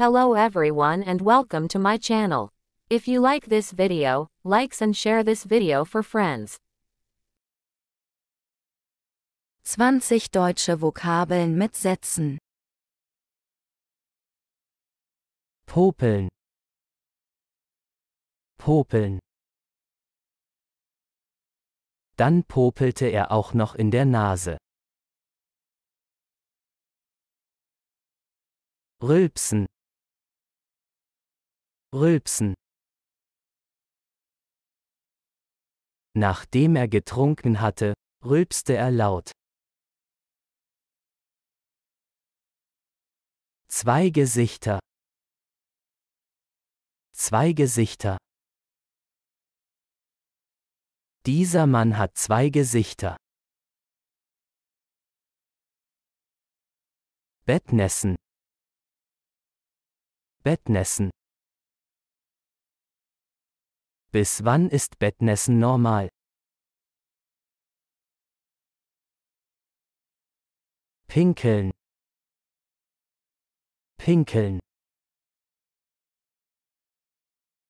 Hello everyone and welcome to my channel. If you like this video, likes and share this video for friends. 20 deutsche Vokabeln mit Sätzen. Popeln. Popeln. Dann popelte er auch noch in der Nase. Rülpsen rülpsen. Nachdem er getrunken hatte, rülpste er laut. Zwei Gesichter. Zwei Gesichter. Dieser Mann hat zwei Gesichter. Bettnessen. Bettnessen. Bis wann ist Bettnässen normal? Pinkeln. Pinkeln.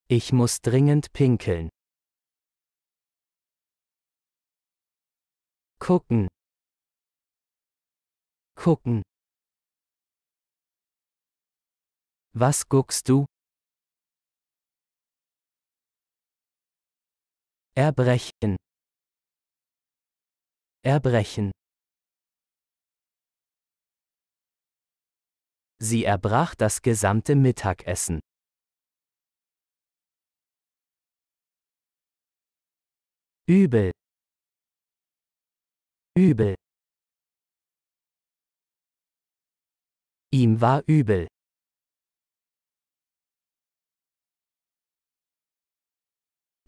Ich muss dringend pinkeln. Gucken. Gucken. Was guckst du? Erbrechen. Erbrechen. Sie erbrach das gesamte Mittagessen. Übel. Übel. Ihm war übel.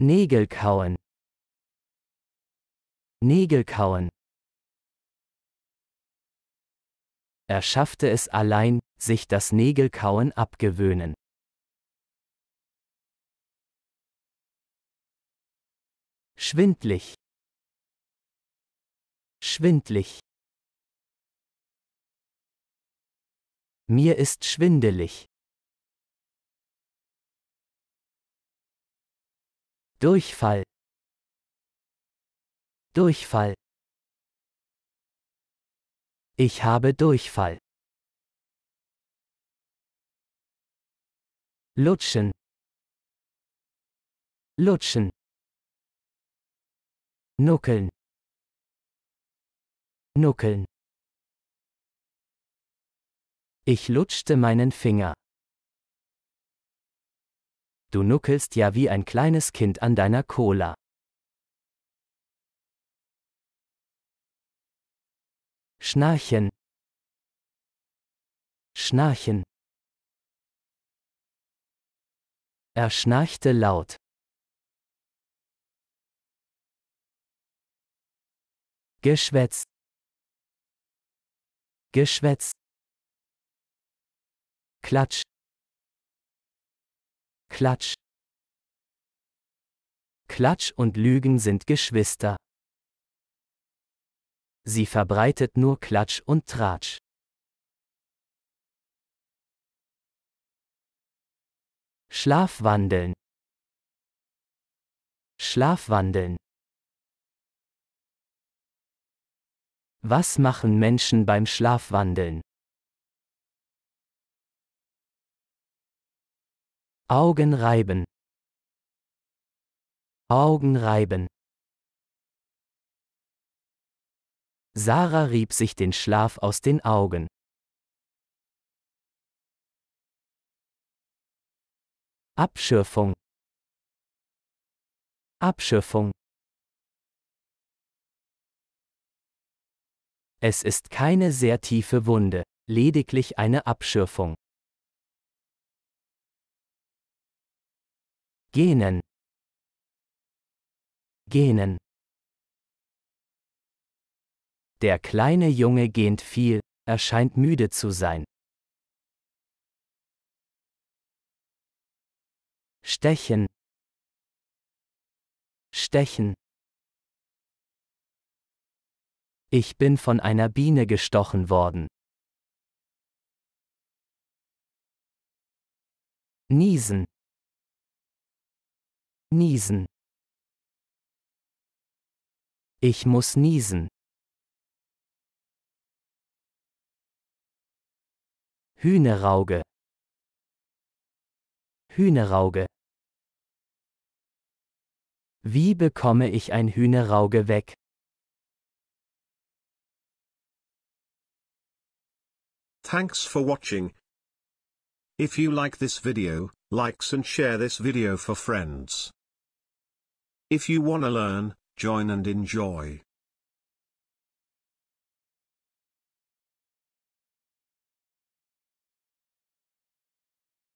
Nägel kauen. Nägel kauen. Er schaffte es allein, sich das Nägelkauen abgewöhnen. Schwindlig. Schwindlig. Mir ist schwindelig. Durchfall Durchfall Ich habe Durchfall. Lutschen Lutschen Nuckeln Nuckeln Ich lutschte meinen Finger. Du nuckelst ja wie ein kleines Kind an deiner Cola. Schnarchen. Schnarchen. Er schnarchte laut. Geschwätz. Geschwätz. Klatsch. Klatsch. Klatsch und Lügen sind Geschwister. Sie verbreitet nur Klatsch und Tratsch. Schlafwandeln. Schlafwandeln. Was machen Menschen beim Schlafwandeln? Augen reiben. Augen reiben. Sarah rieb sich den Schlaf aus den Augen. Abschürfung. Abschürfung. Es ist keine sehr tiefe Wunde, lediglich eine Abschürfung. Genen. Genen. Der kleine Junge gähnt viel, er scheint müde zu sein. Stechen. Stechen. Ich bin von einer Biene gestochen worden. Niesen. Niesen. Ich muss niesen. Hühnerauge. Hühnerauge. Wie bekomme ich ein Hühnerauge weg? Thanks for watching. If you like this video, likes and share this video for friends. If you wanna learn, join and enjoy.